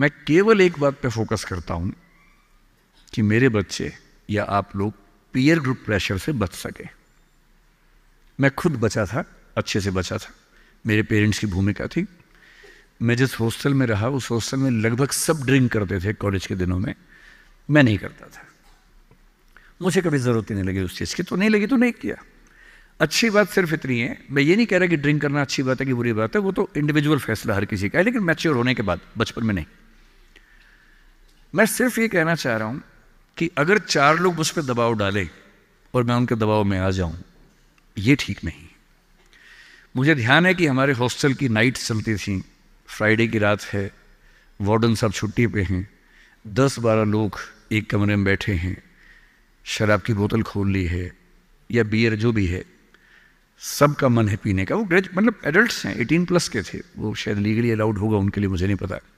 मैं केवल एक बात पे फोकस करता हूँ कि मेरे बच्चे या आप लोग पीयर ग्रुप प्रेशर से बच सके मैं खुद बचा था अच्छे से बचा था मेरे पेरेंट्स की भूमिका थी मैं जिस हॉस्टल में रहा उस हॉस्टल में लगभग सब ड्रिंक करते थे कॉलेज के दिनों में मैं नहीं करता था मुझे कभी ज़रूरत ही नहीं लगी उस चीज़ की तो नहीं लगी तो नहीं किया अच्छी बात सिर्फ इतनी है मैं ये नहीं कह रहा कि ड्रिंक करना अच्छी बात है कि बुरी बात है वो तो इंडिविजुअल फैसला हर किसी का है लेकिन मैच्योर होने के बाद बचपन में नहीं मैं सिर्फ ये कहना चाह रहा हूँ कि अगर चार लोग मुझ पर दबाव डाले और मैं उनके दबाव में आ जाऊँ ये ठीक नहीं मुझे ध्यान है कि हमारे हॉस्टल की नाइट चलती थी फ्राइडे की रात है वार्डन साहब छुट्टी पे हैं दस बारह लोग एक कमरे में बैठे हैं शराब की बोतल खोल ली है या बियर जो भी है सबका मन है पीने का वो ग्रेज मतलब एडल्ट हैं एटीन प्लस के थे वो शायद लीगली अलाउड होगा उनके लिए मुझे नहीं पता